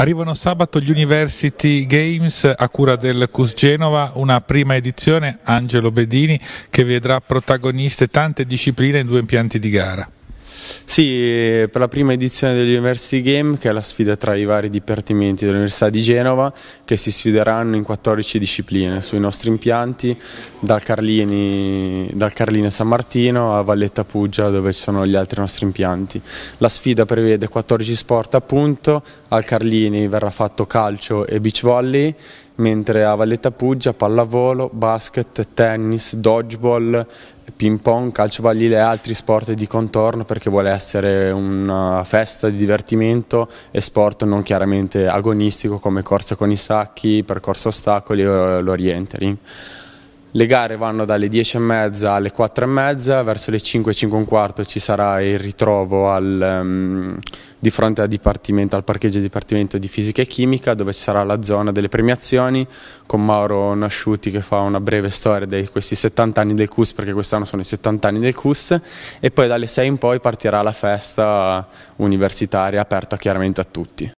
Arrivano sabato gli University Games a cura del CUS Genova, una prima edizione, Angelo Bedini, che vedrà protagoniste tante discipline in due impianti di gara. Sì, eh, per la prima edizione dell'University Game, che è la sfida tra i vari dipartimenti dell'Università di Genova, che si sfideranno in 14 discipline sui nostri impianti, dal Carlini, dal Carlini San Martino a Valletta Puggia, dove ci sono gli altri nostri impianti. La sfida prevede 14 sport appunto, al Carlini verrà fatto calcio e beach volley, mentre a Valletta Puggia pallavolo, basket, tennis, dodgeball, ping pong, calcio balile e altri sport di contorno perché vuole essere una festa di divertimento e sport non chiaramente agonistico come corsa con i sacchi, percorso ostacoli o l'orientering. Le gare vanno dalle 10.30 alle 4.30, verso le 5.15 ci sarà il ritrovo al, um, di fronte al, al parcheggio di dipartimento di fisica e chimica dove ci sarà la zona delle premiazioni con Mauro Nasciuti che fa una breve storia di questi 70 anni del CUS perché quest'anno sono i 70 anni del CUS e poi dalle 6 in poi partirà la festa universitaria aperta chiaramente a tutti.